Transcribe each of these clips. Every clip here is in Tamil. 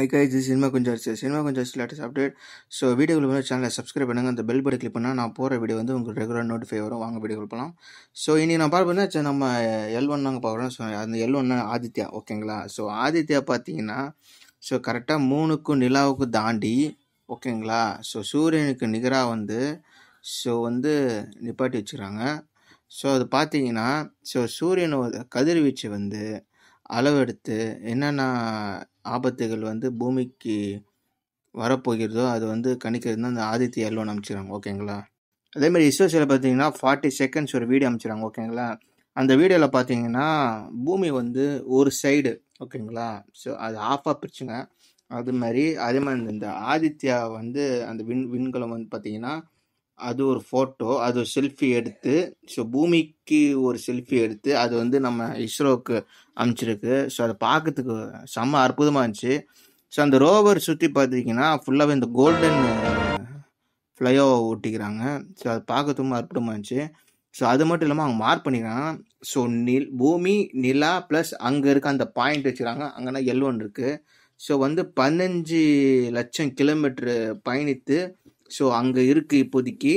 ஐ கைஸ் இது சினிமா கொஞ்சம் சினிமா கொஞ்சம் அரிசி லேட்டஸ்ட் அப்டேட் ஸோ வீடியோக்குள்ள போய் சேனலை சப்ஸ்கிரைப் பண்ணுங்கள் அந்த பெல் பட்டை கிளிக் பண்ணால் நான் போகிற வீடியோ வந்து உங்களுக்கு ரெகுலர் நோட்டிஃபை வரும் வாங்க வீடியோ கொடுப்பலாம் ஸோ இன்றைக்கி நான் பார்ப்பேன்னா நம்ம எல் ஒன் நாங்கள் பார்க்குறோம் ஸோ அந்த எல் ஒன்னா ஆதித்யா ஓகேங்களா ஸோ ஆதித்யா பார்த்தீங்கன்னா ஸோ கரெக்டாக மூணுக்கும் நிலாவுக்கும் தாண்டி ஓகேங்களா ஸோ சூரியனுக்கு நிகராக வந்து ஸோ வந்து நிப்பாட்டி வச்சுக்கிறாங்க ஸோ அது பார்த்தீங்கன்னா ஸோ சூரியனோட கதிர்வீச்சு வந்து அளவெடுத்து என்னென்ன ஆபத்துகள் வந்து பூமிக்கு வரப்போகிறதோ அது வந்து கணிக்கிறது தான் அந்த ஆதித்ய எல்வன் அனுப்பிச்சிடுறாங்க ஓகேங்களா அதேமாதிரி இஸ்ரோசியில் பார்த்தீங்கன்னா ஃபார்ட்டி செகண்ட்ஸ் ஒரு வீடியோ அனுப்பிச்சிடுறாங்க ஓகேங்களா அந்த வீடியோவில் பார்த்தீங்கன்னா பூமி வந்து ஒரு சைடு ஓகேங்களா ஸோ அது ஆஃப் பிரிச்சுங்க அது மாதிரி அதே மாதிரி இந்த ஆதித்யா வந்து அந்த விண் விண்கலம் வந்து பார்த்தீங்கன்னா அது ஒரு ஃபோட்டோ அது ஒரு செல்ஃபி எடுத்து ஸோ பூமிக்கு ஒரு செல்ஃபி எடுத்து அது வந்து நம்ம இஸ்ரோவுக்கு அமைச்சிருக்கு ஸோ அதை பார்க்கறதுக்கு செம்ம அற்புதமாக இருந்துச்சு ஸோ அந்த ரோவர் சுற்றி பார்த்தீங்கன்னா ஃபுல்லாகவே இந்த கோல்டன் ஃப்ளைஓவை ஓட்டிக்கிறாங்க ஸோ அதை பார்க்கறதுக்கும் அற்புதமாக இருந்துச்சு ஸோ அது மட்டும் இல்லாமல் அவங்க மார்க் பண்ணிக்கிறாங்க ஸோ நில் பூமி நிலா ப்ளஸ் அங்கே இருக்க அந்த பாயிண்ட் வச்சுக்கிறாங்க அங்கேனா எல் ஒன் இருக்குது ஸோ வந்து பதினஞ்சு லட்சம் கிலோமீட்ரு பயணித்து ஸோ அங்கே இருக்குது இப்போதைக்கு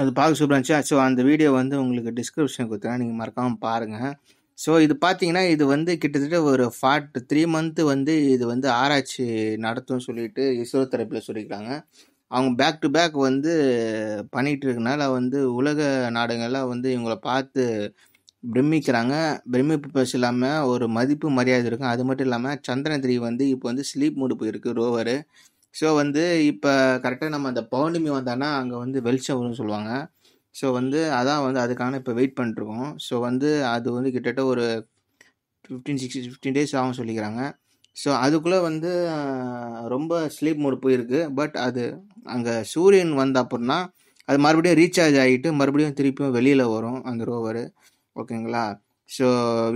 அது பார்க்க சூப்பராக இருந்துச்சு ஸோ அந்த வீடியோ வந்து உங்களுக்கு டிஸ்கிரிப்ஷன் கொடுத்துறேன் நீங்கள் மறக்காமல் பாருங்கள் ஸோ இது பார்த்தீங்கன்னா இது வந்து கிட்டத்தட்ட ஒரு ஃபார்ட் த்ரீ மந்த்து வந்து இது வந்து ஆராய்ச்சி நடத்தும் சொல்லிட்டு இஸ்ரோ தரப்பில் சொல்லியிருக்காங்க அவங்க பேக் டு பேக் வந்து பண்ணிகிட்டு இருக்கனால வந்து உலக நாடுகள்லாம் வந்து இவங்கள பார்த்து பிரமிக்கிறாங்க பிரமிப்பு பஸ் இல்லாமல் ஒரு மதிப்பு மரியாதை இருக்கும் அது மட்டும் இல்லாமல் சந்திரன் த்ரீ வந்து இப்போ வந்து ஸ்லீப் மூடு போயிருக்கு ரோவரு ஸோ வந்து இப்போ கரெக்டாக நம்ம அந்த பௌர்ணமி வந்தோன்னா அங்கே வந்து வெளிச்சம் வரும்னு சொல்லுவாங்க ஸோ வந்து அதான் வந்து அதுக்கான இப்போ வெயிட் பண்ணிட்டுருக்கோம் ஸோ வந்து அது வந்து கிட்டத்தட்ட ஒரு ஃபிஃப்டீன் சிக்ஸ்டி ஃபிஃப்டீன் டேஸ் ஆகும் சொல்லிக்கிறாங்க ஸோ அதுக்குள்ளே வந்து ரொம்ப ஸ்லீப் மோடு போயிருக்கு பட் அது அங்கே சூரியன் வந்த அப்புறம்னா அது மறுபடியும் ரீசார்ஜ் ஆகிட்டு மறுபடியும் திருப்பியும் வெளியில் வரும் அந்த ரோவர் ஓகேங்களா ஸோ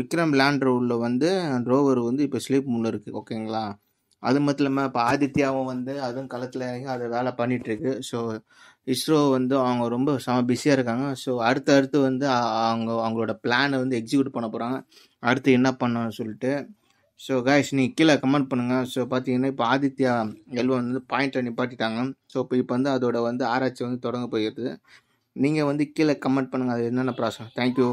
விக்ரம் லேண்ட் ரோவில் வந்து ரோவர் வந்து இப்போ ஸ்லீப் முன்னே இருக்குது ஓகேங்களா அது மட்டும் இல்லாமல் இப்போ ஆதித்யாவும் வந்து அதுவும் களத்தில் இறங்கி அதை வேலை பண்ணிகிட்ருக்கு ஸோ இஸ்ரோ வந்து அவங்க ரொம்ப செம பிஸியாக இருக்காங்க ஸோ அடுத்து அடுத்து வந்து அவங்க அவங்களோட பிளானை வந்து எக்ஸிக்யூட் பண்ண போகிறாங்க அடுத்து என்ன பண்ணணும்னு சொல்லிட்டு ஸோ கைஸ் நீ கீழே கமெண்ட் பண்ணுங்கள் ஸோ பார்த்தீங்கன்னா இப்போ ஆதித்யா எல்வம் வந்து பாயிண்ட்டை நிப்பாட்டிட்டாங்க ஸோ இப்போ இப்போ வந்து அதோட வந்து ஆராய்ச்சி வந்து தொடங்க போயிடுது நீங்கள் வந்து கீழே கமெண்ட் பண்ணுங்கள் அது என்னென்ன ப்ராசஸ் தேங்க்யூ